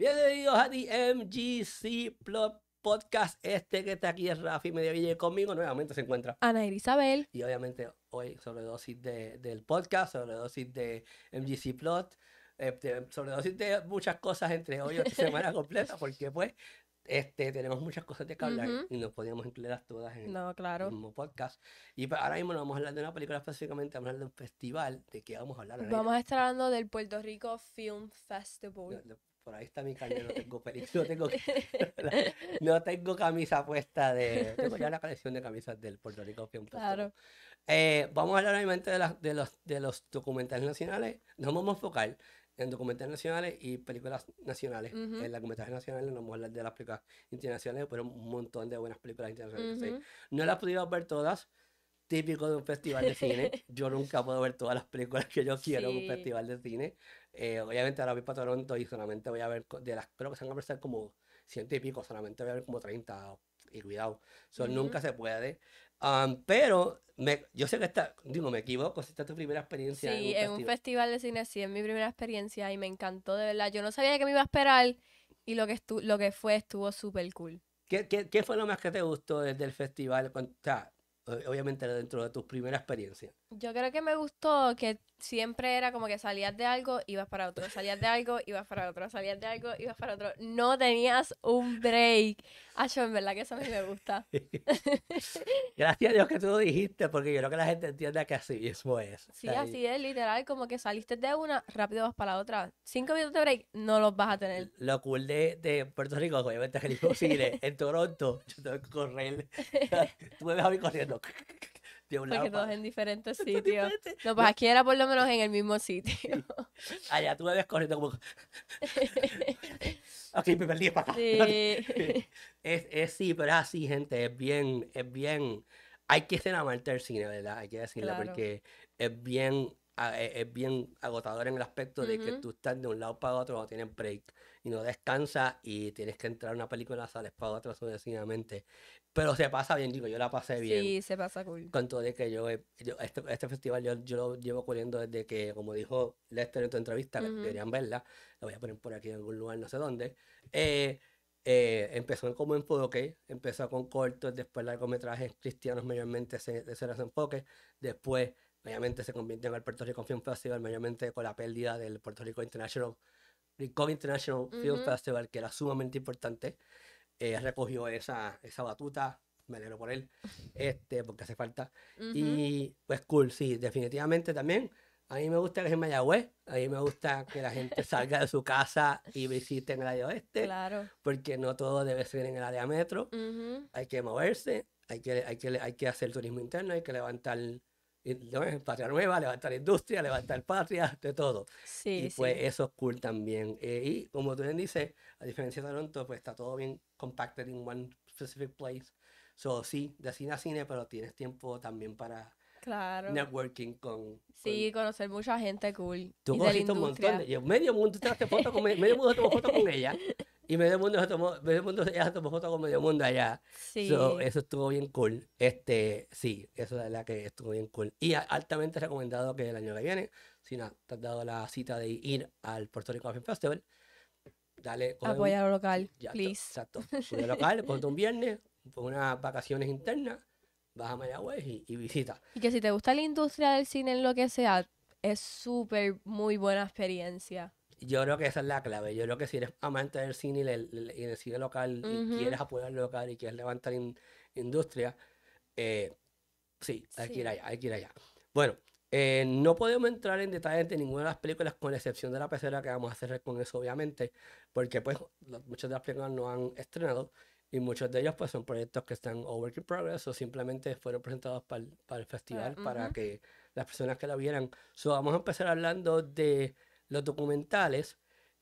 Bienvenidos a The MGC Plot Podcast. Este que está aquí es Rafi Mediavilla conmigo nuevamente se encuentra Ana Isabel. Y obviamente hoy sobre de, del podcast, sobre dosis de MGC Plot, este, sobre dosis de muchas cosas entre hoy y semana completa, porque pues este, tenemos muchas cosas de que hablar y no podíamos incluirlas todas en claro. el podcast. Y pues, ahora mismo no vamos a hablar de una película específicamente, vamos a hablar de un festival de que vamos a hablar. Vamos a estar hablando del Puerto Rico Film Festival por ahí está mi carne, no tengo no tengo, no tengo camisa puesta de... Tengo ya la colección de camisas del Puerto Rico Claro. Eh, vamos a hablar obviamente de, de, los, de los documentales nacionales, nos vamos a enfocar en documentales nacionales y películas nacionales. En -huh. En documentales nacionales no vamos a hablar de las películas internacionales, pero un montón de buenas películas internacionales. No las pudimos ver todas, típico de un festival de cine. Yo nunca puedo ver todas las películas que yo quiero en un festival de cine. Eh, obviamente ahora voy para Toronto y solamente voy a ver, de las creo que se van a como ciento y pico, solamente voy a ver como 30 y cuidado. Eso nunca se puede. Um, pero yo sé que está, digo, me equivoco, si esta es tu primera experiencia. Sí, en, un, festival. de cine, sí, es mi primera experiencia y me encantó de verdad. Yo no sabía que me iba a esperar y lo que, lo que fue estuvo súper cool. ¿Qué, fue lo más que te gustó desde el festival? Eh, obviamente dentro de tus primeras experiencias. Yo creo que me gustó que siempre era como que salías de algo, ibas para otro, salías de algo, ibas para otro, salías de algo, ibas para otro. No tenías un break. Acho, en verdad que eso a mí me gusta. Gracias a Dios que tú lo dijiste, porque yo creo que la gente entiende que así mismo es. Sí, así es, literal, como que saliste de una, rápido vas para la otra. Cinco minutos de break, no los vas a tener. Lo cool de, Puerto Rico, obviamente, es imposible. en Toronto, yo tengo que correr. tú me ves a mí corriendo. Porque todos en diferentes sitios. No, pues aquí era por lo menos en el mismo sitio. Allá tú me habías corriendo como. ok, me perdí, para Es, es, sí, pero es así, gente. Es bien, es bien. Hay que ser amante del cine, ¿verdad? Hay que decirlo porque es bien, e, es bien agotador en el aspecto de que tú estás de un lado para otro, no tienes break y no descansas y tienes que entrar a una película, sales para otra sucesivamente. Pero se pasa bien, digo, yo la pasé bien. Sí, se pasa cool. Con todo de que yo, eh, este, este, festival yo, yo, lo llevo corriendo desde que, como dijo Lester en tu entrevista, deberían verla, la voy a poner por aquí en algún lugar, no sé dónde. Eh, eh, empezó como enfoque, empezó con cortos, después largometrajes cristianos mayormente se, se los enfoque, después mayormente se convirtió en el Puerto Rico Film Festival, mayormente con la pérdida del Puerto Rico International, International Film Festival, que era sumamente importante. Eh, recogió esa, esa batuta, me alegro por él, este, porque hace falta. Y pues cool, sí, definitivamente también. A mí me gusta que es en Mayagüez, a mí me gusta que la gente salga de su casa y visite en el área oeste, claro. porque no todo debe ser en el área metro, hay que moverse, hay que, hay, que, hay que hacer turismo interno, hay que levantar ¿no? patria Nueva, levantar industria, levantar patria, de todo. Sí, y pues eso es cool también. Eh, y como tú bien dices, a diferencia de Toronto, pues está todo bien compacted in one specific place. So, sí, de cine a cine, pero tienes tiempo también para claro. networking con, Sí, conocer mucha gente cool. Tú un montón. De, medio mundo te foto con, medio mundo foto con ella. Y Medio Mundo Medio Mundo ya tomó foto con Medio Mundo allá. Sí. eso estuvo bien cool. Este, sí, eso es la que estuvo bien cool. Y altamente recomendado que el año que viene, si no te has dado la cita de ir al Puerto Rico Film Festival, dale. Apoya lo local, please. Exacto. Apoya local, ponte un viernes, unas vacaciones internas, vas a Mayagüez y, y visita. Y que si te gusta la industria del cine en lo que sea, es súper, muy buena experiencia yo creo que esa es la clave. Yo creo que si eres amante del cine y, del cine local y quieres apoyar al local y quieres levantar industria, eh, sí, hay que ir allá, hay que ir allá. Bueno, eh, no podemos entrar en detalles de ninguna de las películas, con la excepción de la pecera que vamos a hacer con eso, obviamente, porque pues muchas de las películas no han estrenado y muchos de ellos pues son proyectos que están over in progress o simplemente fueron presentados ah, para el, festival para que las personas que la vieran. So, vamos a empezar hablando de los documentales,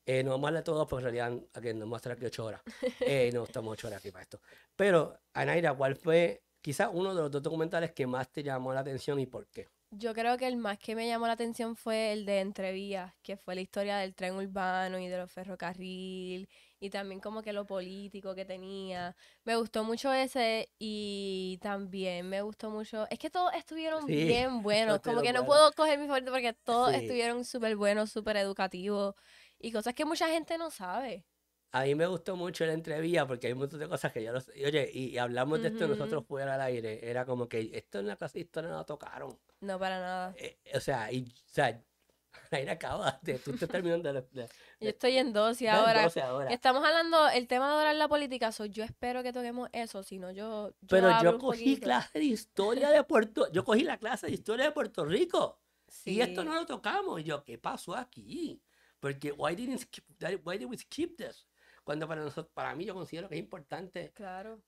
eh, no vamos a hablar todos, porque en realidad a nos vamos a estar aquí ocho horas. Eh, no, estamos ocho horas aquí para esto. Pero, Anaira, ¿cuál fue quizás uno de los dos documentales que más te llamó la atención y por qué? Yo creo que el más que me llamó la atención fue el de Entrevías, que fue la historia del tren urbano y de los ferrocarril y también como que lo político que tenía. Me gustó mucho ese y también me gustó mucho. Es que todos estuvieron bien buenos, como que no puedo coger mi favorito porque todos estuvieron súper buenos, súper educativos y cosas que mucha gente no sabe. A mí me gustó mucho la entrevista porque hay muchas de cosas que yo no sé. Oye, y, hablamos de esto nosotros fuera al aire. Era como que esto en la clase historia no la tocaron. No, para nada. Eh, o sea, y, acabaste, tú te terminando de, Yo estoy en 12 ahora. ahora. Estamos hablando, el tema de ahora la política, yo espero que toquemos eso, si no yo, Pero yo cogí clase de historia de Puerto, yo cogí la clase de historia de Puerto Rico y esto no lo tocamos. Y yo, ¿qué pasó aquí? Porque, why, didn't, why did we skip this? Cuando para nosotros, para mí yo considero que es importante. Claro.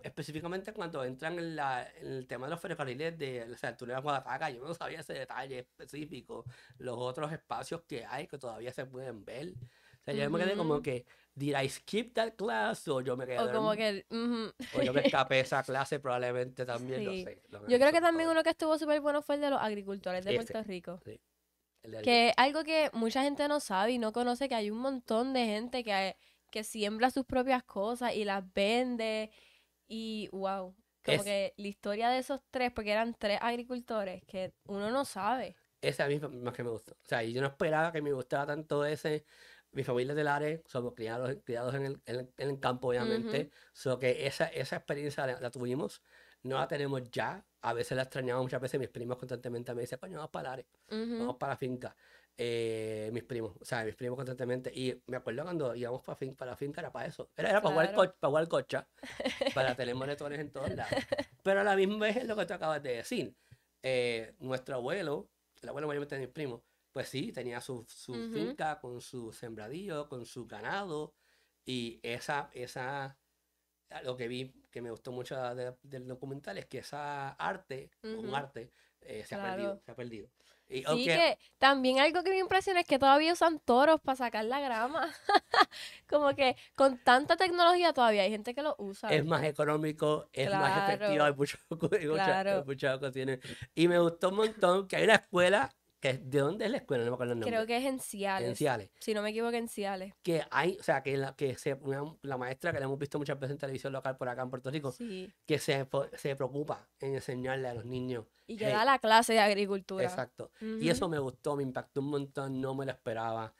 Específicamente cuando entran en, la, el tema de los ferrocarriles de túnel de Guadalajara, yo no sabía ese detalle específico, los otros espacios que hay que todavía se pueden ver. O sea, yo me quedé como que, dirá I skip that class? O yo me quedé. O como que. yo me escapé esa clase, probablemente también, sé. yo creo que también uno que estuvo súper bueno fue el de los agricultores de Puerto Rico. Sí. Que algo que mucha gente no sabe y no conoce, que hay un montón de gente que, hay, que siembra sus propias cosas y las vende. Y wow. Como que la historia de esos tres, porque eran tres agricultores que uno no sabe. Ese a mí más que me gustó. O sea, yo no esperaba que me gustara tanto ese. Mi familia del área, somos criados, criados en, el, en el campo, obviamente. solo que esa, esa experiencia la, tuvimos no la tenemos ya. A veces la extrañamos muchas veces. Mis primos constantemente me dicen, coño, vamos para el área, vamos para la finca. Eh, mis primos, o sea, mis primos constantemente. Y me acuerdo cuando íbamos para, fin, para finca, era para eso. Era, para, claro. para cocha, para tener monetones en todos lados. Pero a la misma vez es lo que tú acabas de decir. Eh, nuestro abuelo, el abuelo mayormente de mis primos, pues sí, tenía su, su finca con su sembradío, con su ganado. Y esa, esa, lo que vi que me gustó mucho del documental es que esa arte, un arte, eh, se ha perdido, se ha perdido. Y, que también algo que me impresiona es que todavía usan toros para sacar la grama. como que con tanta tecnología todavía hay gente que lo usa. Es más económico, es más efectivo, hay Y me gustó un montón que hay una escuela ¿De dónde es la escuela? No me acuerdo el nombre. Creo que es en Ciales. En Ciales. Si no me equivoco, en Ciales. Que hay, o sea, que la, que la maestra que la hemos visto muchas veces en televisión local por acá en Puerto Rico, que se, se preocupa en enseñarle a los niños. Y que eh, da la clase de agricultura. Exacto. Y eso me gustó, me impactó un montón, no me lo esperaba.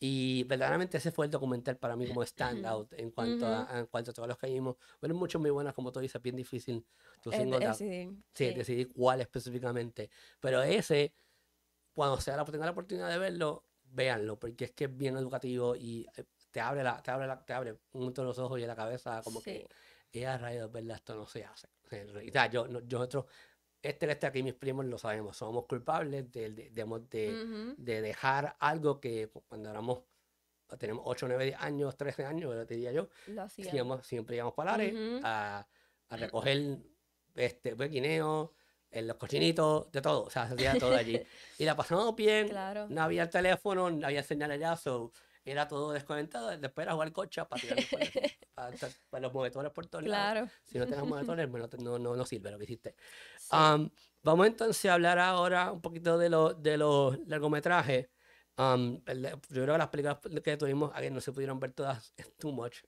Y verdaderamente ese fue el documental para mí como standout en cuanto, a, en cuanto a todos los que vimos. Bueno, muchos muy buenos, como tú dices, bien difícil. Sí, decidí cuál específicamente. Pero ese cuando sea la, oportunidad de verlo, véanlo, porque es que es bien educativo y eh, te abre, la, te abre, los ojos y la cabeza, como sí. que raíz de verla, Esto no se hace. yo, nosotros, este, este aquí, mis primos lo sabemos, somos culpables de, dejar algo que pues, cuando éramos tenemos 8, 9 años, 13 años, te diría yo, siempre íbamos para la a, recoger este, pues, en los cochinitos, de todo, o sea, se hacía todo allí. Y la pasamos bien, no había el teléfono, no había eso era todo desconectado, después era jugar coche para, tirar, para, los monitores por todos Si no tienes monitores, no, no, no, sirve lo que hiciste. vamos entonces a hablar ahora un poquito de, lo, de los largometrajes. Um, yo creo que las películas que tuvimos, no se pudieron ver todas, es too much.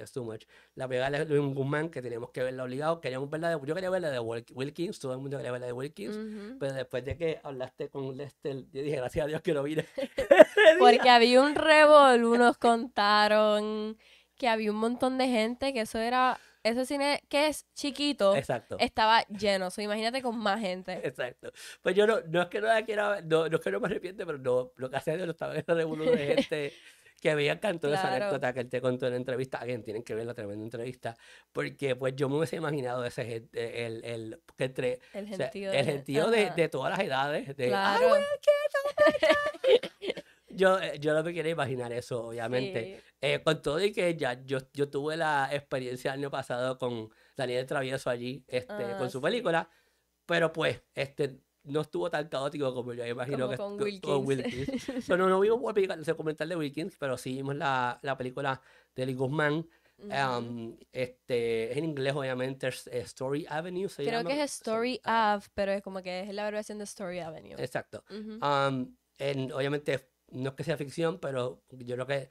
Es too much. La pegada de Luis Guzmán, que teníamos que verla obligado. Queríamos verla de, yo quería ver la de Wilkins, todo el mundo quería la de Wilkins. Pero después de que hablaste con Lester, yo dije, gracias a Dios que lo vi. Porque había un revol unos contaron que había un montón de gente, que eso era ese cine que es chiquito Exacto. estaba lleno. imagínate con más gente. Exacto. Pues yo no, no es que no quiera, no, que me arrepiente, pero lo que hace los estaba en uno de gente que había encantó de esa anécdota que él te contó en la entrevista. Alguien tienen que ver la tremenda entrevista, porque pues yo me hubiese imaginado ese eh, el, el, que el gentío, de, de, todas las edades. De, claro. yo, eh, yo no me quería imaginar eso, obviamente. Eh, con todo y que ya yo, yo tuve la experiencia el año pasado con Daniel Travieso allí, este, ah, con su película, pero pues, este, no estuvo tan caótico como yo imagino que con Wilkins. Con Wilkins. no, no, no vimos el comentar de Wilkins, pero sí vimos la, la película de Lee Guzmán. Um, este, en inglés, obviamente, es, Story Avenue. ¿se Creo que es Story ah. Ave, pero es como que es la versión de Story Avenue. Exacto. Um, en, obviamente no es que sea ficción, pero yo creo que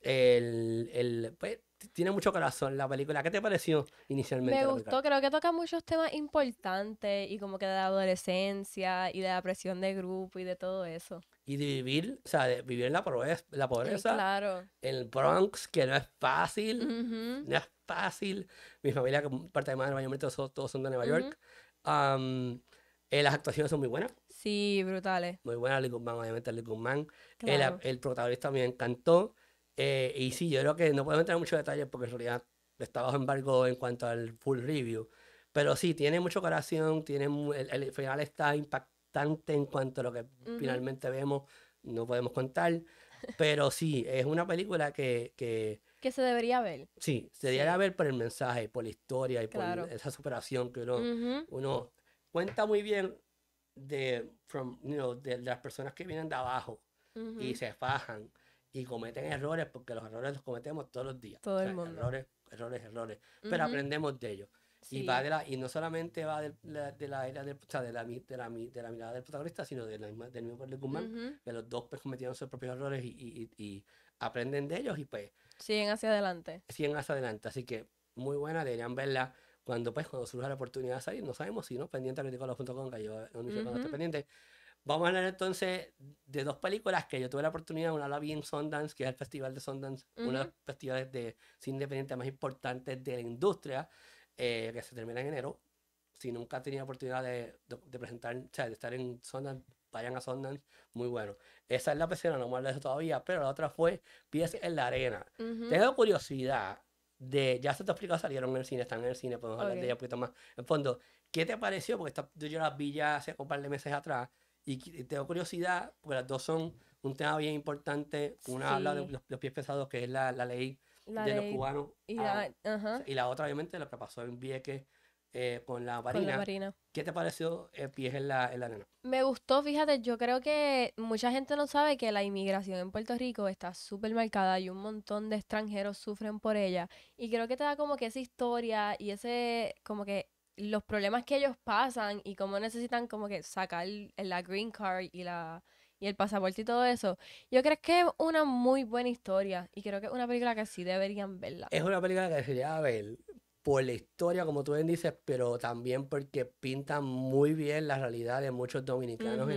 el, pues, tiene mucho corazón la película. ¿Qué te pareció inicialmente? Me gustó, creo que toca muchos temas importantes y como que de la adolescencia y de la presión de grupo y de todo eso. Y de vivir, o sea, de vivir en la pobreza, la eh, pobreza claro. en el Bronx, que no es fácil, no es fácil. Mi familia, parte de madre, todos, son de Nueva York. Eh, las actuaciones son muy buenas. Sí, brutales. Muy buena, el Guzmán, obviamente, el Man. El, el, protagonista me encantó. Eh, y sí, yo creo que no puedo entrar en muchos detalles porque en realidad está bajo embargo en cuanto al full review. Pero sí, tiene mucho corazón, tiene, el, final está impactante en cuanto a lo que finalmente vemos. No podemos contar. Pero sí, es una película que, que que se debería ver. Sí, se debería ver por el mensaje, por la historia y por esa superación que uno, uno cuenta muy bien de, from, de las personas que vienen de abajo y se fajan y cometen errores, porque los errores los cometemos todos los días. Todo el mundo. Errores, errores, errores. Pero aprendemos de ellos. Y, va de la, y no solamente va de la, de la, de la, de la, de la mirada del protagonista, sino de la, del mismo de Guzmán, uh que los dos pues, cometieron sus propios errores y, y, y, aprenden de ellos y pues... Siguen hacia adelante. Siguen hacia adelante, así que muy buena, deberían verla cuando pues cuando surja la oportunidad de salir, no sabemos si no, pendiente a criticola.com, que yo no uh -huh. pendiente. Vamos a hablar entonces de dos películas que yo tuve la oportunidad, una la vi en Sundance, que es el festival de Sundance, una uno de los festivales de cine independiente más importantes de la industria, eh, que se termina en enero. Si nunca tenía tenido oportunidad de, de, presentar, o sea, de estar en Sundance, vayan a Sundance, muy bueno. Esa es la pecera, no me de eso todavía, pero la otra fue Pies en la Arena. Tengo curiosidad, de ya se te ha explicado, salieron en el cine, están en el cine, podemos hablar de ella un poquito más. En fondo, ¿qué te pareció? Porque yo las vi ya hace un par de meses atrás y tengo curiosidad, porque las dos son un tema bien importante. Una habla de los, pies pesados, que es la, la ley de los cubanos. Y, ah, la, y la otra, obviamente, lo que pasó en Vieques eh, con, la marina ¿Qué te pareció el eh, Pies en la, Arena? Me gustó, fíjate, yo creo que mucha gente no sabe que la inmigración en Puerto Rico está súper marcada y un montón de extranjeros sufren por ella. Y creo que te da como que esa historia y ese, como que los problemas que ellos pasan y cómo necesitan como que sacar la green card y la y el pasaporte y todo eso. Yo creo que es una muy buena historia y creo que es una película que sí deberían verla. Es una película que debería ver por la historia, como tú bien dices, pero también porque pinta muy bien la realidad de muchos dominicanos,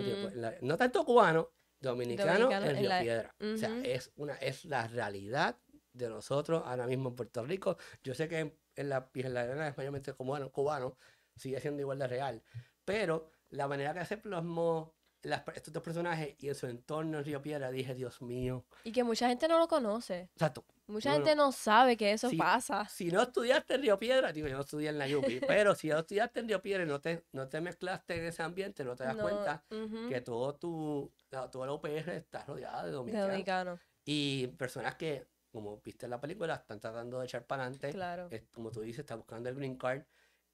no tanto cubanos, dominicanos Dominicano en Río Piedra. O sea, es, una, es la realidad de nosotros ahora mismo en Puerto Rico. Yo sé que en, la, en la arena españolmente cubano, cubano sigue siendo igual de real, pero la manera que se plasmó las, estos dos personajes y en su entorno en Río Piedra, dije, Dios mío. Y que mucha gente no lo conoce. o tú Mucha gente no. sabe que eso pasa. Si no estudiaste en Río Piedra, digo, yo no estudié en la Yupi, pero si estudiaste en Río Piedra y no te, no te mezclaste en ese ambiente, no te das cuenta que todo tu, todo el está rodeado de dominicanos. Dominicano. Y personas que, como viste en la película, están tratando de echar para adelante. Claro. como tú dices, están buscando el green card.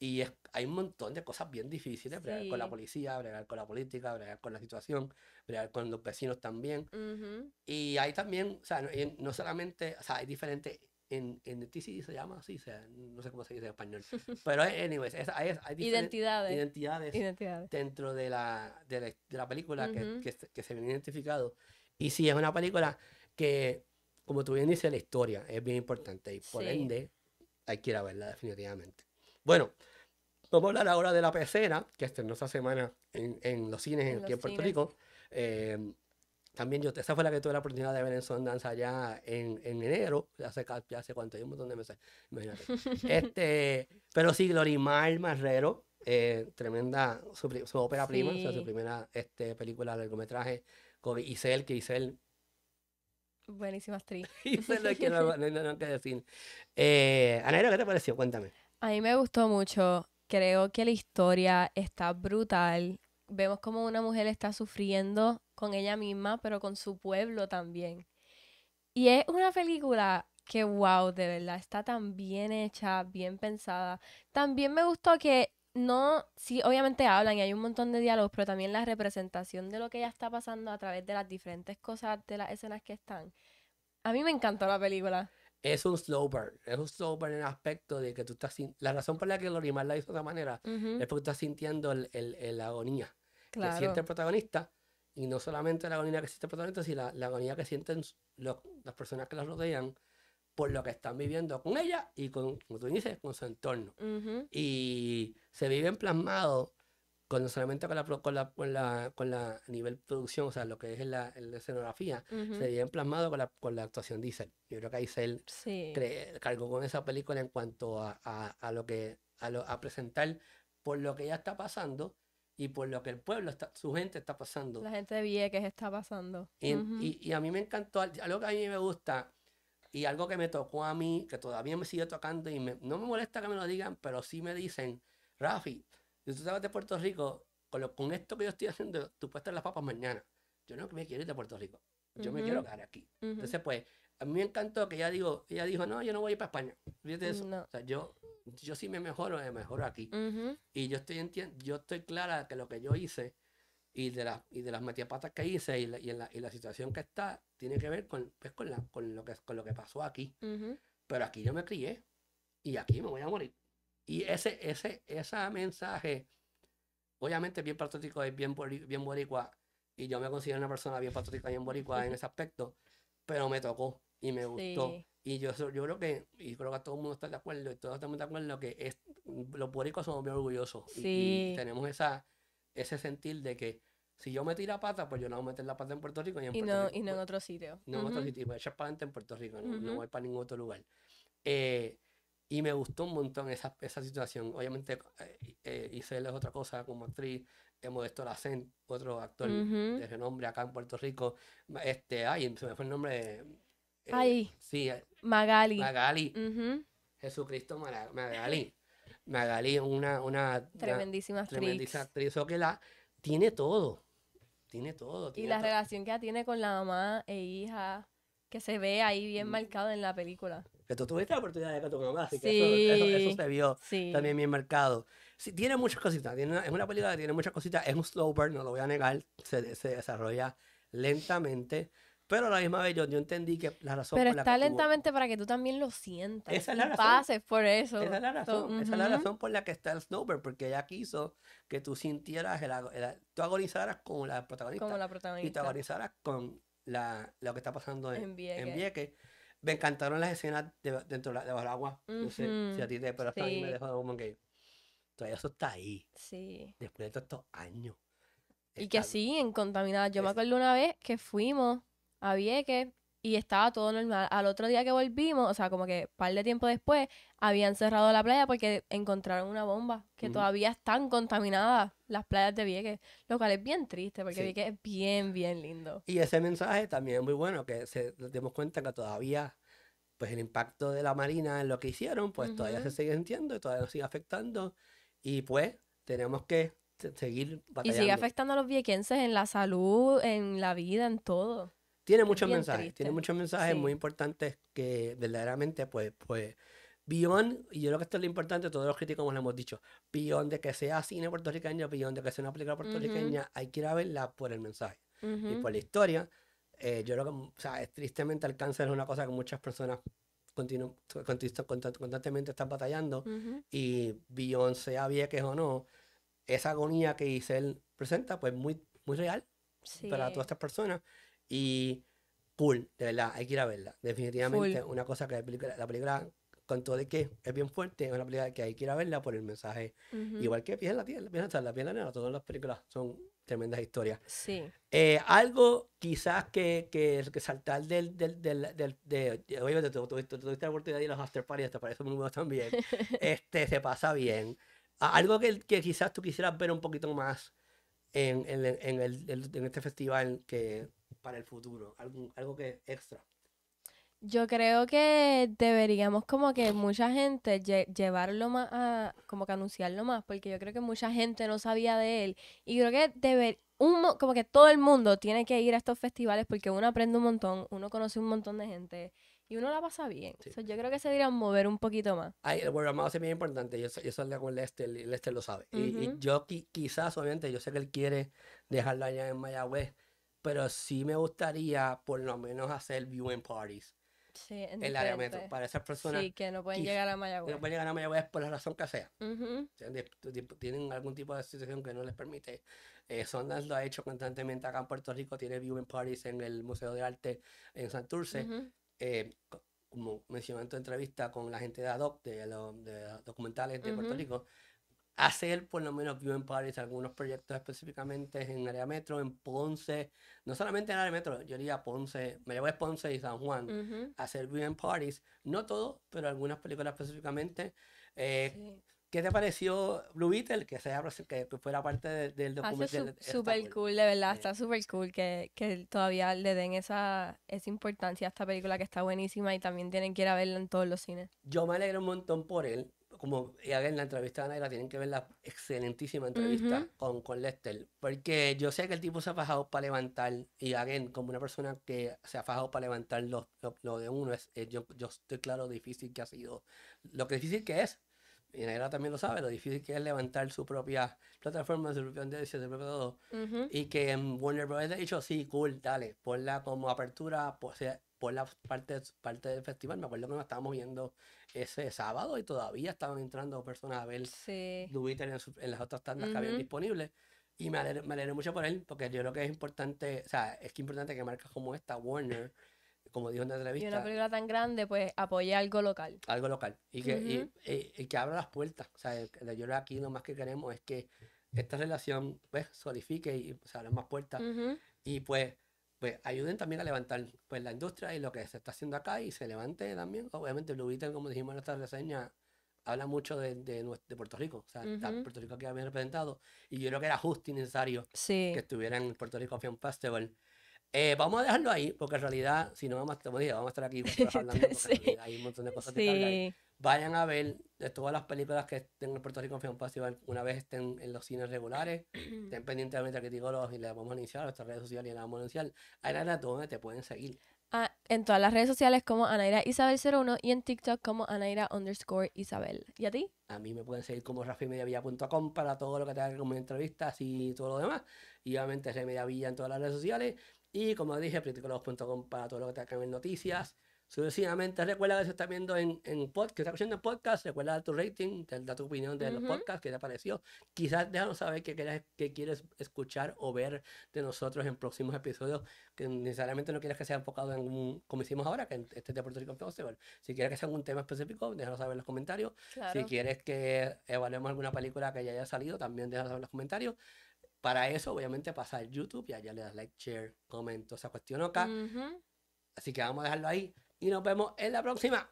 Y hay un montón de cosas bien difíciles, bregar con la policía, bregar con la política, bregar con la situación, bregar con los vecinos también. Y hay también, o sea, no, solamente, o sea, hay diferentes en, en TCD se llama así, sea, no sé cómo se dice en español. Pero, anyways, hay, hay identidades. identidades. dentro de la, de la, película que, que, se ven identificado. Y sí, es una película que, como tú bien dices, la historia es bien importante y por ende hay que ir a verla definitivamente. Bueno, Vamos a hablar ahora de La Pecera, que estrenó esta semana en, en los cines en aquí en Puerto Rico. Eh, también yo, esa fue la que tuve la oportunidad de ver en Sundance allá en, en enero, ya hace, ya hace cuánto, hay un montón de meses, imagínate. este, pero sí, Glorimar Marrero, eh, tremenda, su, su ópera prima, su primera este, película largometraje con Isel, que Isel... Buenísima actriz. Isel, no, que no, que decir. Eh, ¿qué te pareció? Cuéntame. A mí me gustó mucho. Creo que la historia está brutal. Vemos como una mujer está sufriendo con ella misma, pero con su pueblo también. Y es una película que, wow, de verdad, está tan bien hecha, bien pensada. También me gustó que no, sí, obviamente hablan y hay un montón de diálogos, pero también la representación de lo que ella está pasando a través de las diferentes cosas de las escenas que están. A mí me encantó la película es un slow burn. Es un slow burn en el aspecto de que tú estás. Sin... La razón por la que Lorimar la hizo de otra manera es porque estás sintiendo el, el, agonía que siente el protagonista. Y no solamente la agonía que siente el protagonista, sino la, agonía que sienten los, las personas que las rodean por lo que están viviendo con ella y con, como tú dices, con su entorno. Y se viven plasmados cuando solamente con la, con la, con la, nivel producción, o sea, lo que es la, escenografía, uh -huh. se plasmado con la, con la actuación de Isel. Yo creo que Isel sí. cargó con esa película en cuanto a, a, lo que, a, presentar por lo que ya está pasando y por lo que el pueblo, está, su gente está pasando. La gente de que está pasando. Y, y, a mí me encantó, algo que a mí me gusta y algo que me tocó a mí, que todavía me sigue tocando y no me molesta que me lo digan, pero sí me dicen, Rafi, si tú sabes de Puerto Rico, con, esto que yo estoy haciendo, tú puedes estar las papas mañana. Yo no me quiero ir de Puerto Rico. Yo me quiero quedar aquí. Entonces, pues, a mí me encantó que ella, digo, ella dijo, no, yo no voy a ir para España. Fíjate eso. O sea, yo, yo sí me mejoro, me mejoro aquí. Y yo estoy, yo estoy clara que lo que yo hice y de, las y de las metiapatas que hice y la, situación que está tiene que ver con, pues, con, lo, que, con lo que pasó aquí. Pero aquí yo me crié y aquí me voy a morir. Y ese, ese, ese mensaje, obviamente bien patriótico, es bien, bien boricua, y yo me considero una persona bien y bien boricua en ese aspecto, pero me tocó y me gustó. Y yo, yo creo que, y creo que todo el mundo está de acuerdo, y todos estamos de acuerdo que es, los boricos somos muy orgullosos. Sí. Y, tenemos esa, ese sentir de que si yo metí la pata, pues yo no voy a meter la pata en Puerto Rico y en, Puerto Rico, y no en otro sitio. No en otro sitio, voy pues, a echar para en Puerto Rico, no, voy para ningún otro lugar. Eh, y me gustó un montón esa, esa situación. Obviamente eh, eh es otra cosa como actriz, Hemos visto la Lacen, otro actor de renombre acá en Puerto Rico. Este, ay, se me fue el nombre. de eh, ay. Eh, Magali. Magali. Jesucristo Magali. Magali una, una, tremendísima actriz. Tremendísima actriz. O que la tiene todo. Tiene todo. y la relación que tiene con la mamá e hija, que se ve ahí bien mm. marcado en la película que tú tuviste la oportunidad de tú sí, así que eso, se vio también bien marcado. Sí, tiene muchas cositas, tiene es una película que tiene muchas cositas, es un slow burn, no lo voy a negar, se, se desarrolla lentamente, pero a la misma vez yo, entendí que la razón por la está lentamente para que tú también lo sientas, esa es la razón, pases por eso. Esa es la razón, es la razón por la que está el slow burn, porque ella quiso que tú sintieras, tú agonizaras con la protagonista. Y te agonizaras con la, lo que está pasando en, en me encantaron las escenas de, dentro de el agua. No sé si a ti te, pero hasta sí. me dejó como que todavía eso está ahí. Sí. Después de todos estos años. Y que en contaminadas. Yo me acuerdo una vez que fuimos a Vieques y estaba todo normal. Al otro día que volvimos, o sea, como que un par de tiempo después, habían cerrado la playa porque encontraron una bomba que todavía están contaminadas las playas de Vieques, lo cual es bien triste porque Vieques es bien, bien lindo. Y ese mensaje también es muy bueno, que se demos cuenta que todavía pues el impacto de la marina en lo que hicieron, pues todavía se sigue sintiendo y todavía nos sigue afectando y pues tenemos que seguir batallando. Y sigue afectando a los viequenses en la salud, en la vida, en todo. Tiene muchos mensajes, tiene muchos mensajes muy importantes que verdaderamente pues, pues, Beyond, y yo creo que esto es lo importante, todos los críticos como lo hemos dicho, Beyond de que sea cine puertorriqueño, Beyond de que sea una película puertorriqueña, hay que ir a verla por el mensaje y por la historia. Eh, yo creo que, o sea, es, tristemente el cáncer es una cosa que muchas personas constantemente están batallando y Beyond, sea vieques o no, esa agonía que Isel presenta, pues muy, muy real para todas estas personas y cool, de verdad, hay que ir a verla. Definitivamente, una cosa que la película, con todo de que es bien fuerte, es una película que hay que ir a verla por el mensaje. Igual que en la Piel, en la en la Nena, todas las películas son tremendas historias. Sí. Eh, algo quizás que, que, saltar del, del, del, del de, oye, tuviste la oportunidad de ir a los after parties, te parece muy bueno también, este, se pasa bien. Algo que, que quizás tú quisieras ver un poquito más en, en, en este festival que para el futuro? algo que extra. Yo creo que deberíamos como que mucha gente llevarlo más como que anunciarlo más, porque yo creo que mucha gente no sabía de él. Y creo que debe como que todo el mundo tiene que ir a estos festivales porque uno aprende un montón, uno conoce un montón de gente y uno la pasa bien. yo creo que se debería mover un poquito más. Ay, el World of es muy importante. Yo, yo salía con Lester, Lester lo sabe. y, yo quizás, obviamente, yo sé que él quiere dejarlo allá en Mayagüez, pero sí me gustaría por lo menos hacer viewing parties. en el área metro. Para esas personas. Sí, que no pueden llegar a Mayagüez. no pueden llegar a Mayagüez por la razón que sea. Tienen algún tipo de situación que no les permite. Eh, Sondas lo ha hecho constantemente acá en Puerto Rico. Tiene viewing parties en el Museo de Arte en Santurce. Eh, como mencioné en tu entrevista con la gente de ADOC, de los documentales de Puerto Rico, hacer, por lo menos View en Parties, algunos proyectos específicamente en área metro, en Ponce, no solamente en área metro, yo diría Ponce, me llevo a Ponce y San Juan, a hacer view parties Parties, no todo, pero algunas películas específicamente. Eh, ¿Qué te pareció Blue Beetle? Que, sea, que fuera parte del ah, documental. Súper cool, de verdad, está súper cool que, que, todavía le den esa, esa importancia a esta película que está buenísima y también tienen que ir a verla en todos los cines. Yo me alegro un montón por él como ya en la entrevista de Naira, tienen que ver la excelentísima entrevista con, con Lester, porque yo sé que el tipo se ha fajado para levantar, y again, como una persona que se ha fajado para levantar lo, lo, de uno, es, yo, yo estoy claro difícil que ha sido, lo que difícil que es, y Naira también lo sabe, lo difícil que es levantar su propia plataforma, su propio de su propio todo, y que en em, Warner Bros. ha dicho, sí, cool, dale, ponla como apertura, pues, por la parte, parte del festival, me acuerdo que nos estábamos viendo ese sábado y todavía estaban entrando personas a ver sí. en, en, las otras tandas que habían disponibles. Y me alegro, mucho por él, porque yo creo que es importante, o sea, es que importante que marcas como esta, Warner, como dijo en la entrevista. Y una película tan grande, pues apoye algo local. Algo local. Y que, y, que abra las puertas. O sea, yo creo que aquí lo más que queremos es que esta relación, pues, solidifique y se abran más puertas. Y pues pues ayuden también a levantar pues, la industria y lo que se está haciendo acá y se levante también. Obviamente Blue Beetle, como dijimos en nuestra reseña, habla mucho de, de, Puerto Rico, o sea, Puerto Rico que bien representado y yo creo que era justo y necesario que estuviera en Puerto Rico Film Festival eh, vamos a dejarlo ahí, porque en realidad, si no vamos, como vamos a estar aquí hablando, sí. hay un montón de cosas sí. Vayan a ver todas las películas que estén en Puerto Rico en Film una vez estén en los cines regulares, estén pendientes de nuestra y le vamos a iniciar, nuestras redes sociales y la vamos a iniciar. Ahí nada, te pueden seguir. Ah, en todas las redes sociales como Anaira Isabel01 y en TikTok como Anaira underscore Isabel. ¿Y a ti? A mí me pueden seguir como rafimediavilla.com para todo lo que te haga como entrevistas y todo lo demás. Y obviamente Remediavilla en todas las redes sociales. Y como dije, preticolos.com para todo lo que te acabe en noticias. Sucesivamente, recuerda que si estás viendo en, en podcast, que estás escuchando podcast, recuerda tu rating, dar, da tu opinión de los podcasts que te pareció. Quizás déjanos saber qué quieres, qué quieres escuchar o ver de nosotros en próximos episodios, que necesariamente no quieres que sea enfocado en un, como hicimos ahora, que este de Puerto Rico Festival. Si quieres que sea un tema específico, déjanos saber en los comentarios. Si quieres que evaluemos alguna película que ya haya salido, también déjanos saber en los comentarios. Para eso, obviamente, pasar YouTube y allá le das like, share, comento, esa cuestión acá. Así que vamos a dejarlo ahí y nos vemos en la próxima.